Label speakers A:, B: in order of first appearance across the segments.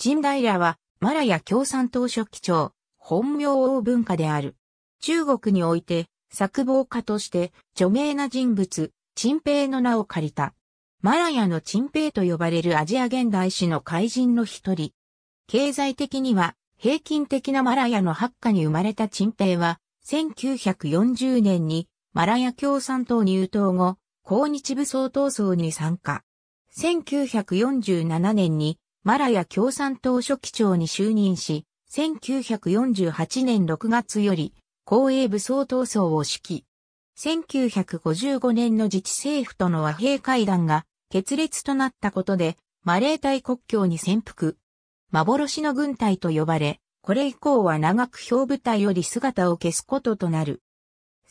A: 陳大らは、マラヤ共産党書記長、本名王文化である。中国において、作謀家として、著名な人物、陳平の名を借りた。マラヤの陳平と呼ばれるアジア現代史の怪人の一人。経済的には、平均的なマラヤの発火に生まれた陳平は、1940年にマラヤ共産党入党後、抗日武装闘争に参加。1947年にマラヤ共産党書記長に就任し、1948年6月より、公営武装闘争を指揮。1955年の自治政府との和平会談が決裂となったことで、マレー隊国境に潜伏。幻の軍隊と呼ばれ、これ以降は長く表部隊より姿を消すこととなる。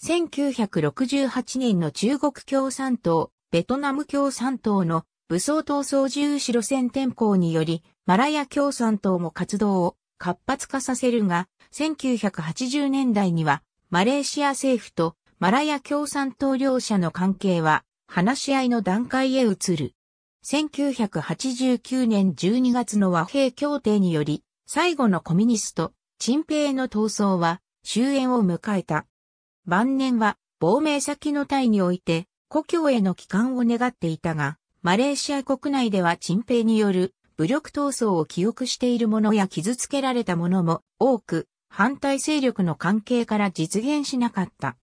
A: 1968年の中国共産党、ベトナム共産党の武装闘争重視路線転向により、マラヤ共産党も活動を活発化させるが、1980年代には、マレーシア政府とマラヤ共産党両者の関係は、話し合いの段階へ移る。1989年12月の和平協定により、最後のコミニスト、陳平の闘争は終焉を迎えた。晩年は亡命先のタイにおいて、故郷への帰還を願っていたが、マレーシア国内では陳平による武力闘争を記憶している者や傷つけられた者も多く、反対勢力の関係から実現しなかった。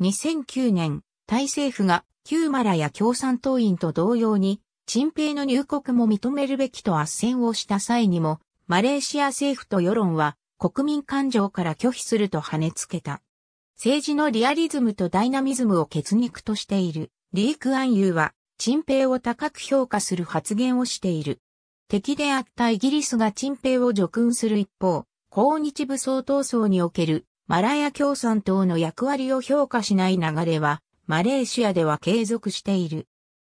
A: 2009年、タイ政府が旧マラや共産党員と同様に、陳平の入国も認めるべきと圧戦をした際にも、マレーシア政府と世論は国民感情から拒否すると跳ねつけた。政治のリアリズムとダイナミズムを血肉としている、リーク・アンユーは、陳平を高く評価する発言をしている。敵であったイギリスが陳平を除君する一方、抗日武装闘争におけるマラヤ共産党の役割を評価しない流れは、マレーシアでは継続している。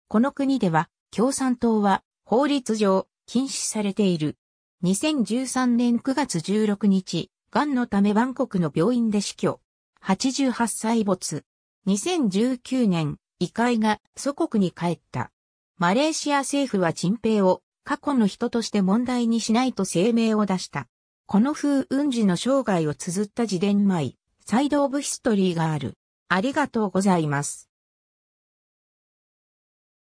A: この国では、共産党は法律上禁止されている。2013年9月16日、癌のためバンコクの病院で死去。88歳没。2019年異界が祖国に帰った。マレーシア政府は陳平を過去の人として問題にしないと声明を出した。この風雲児の生涯を綴った自伝舞サイド・オブ・ヒストリーがある。ありがとうございます。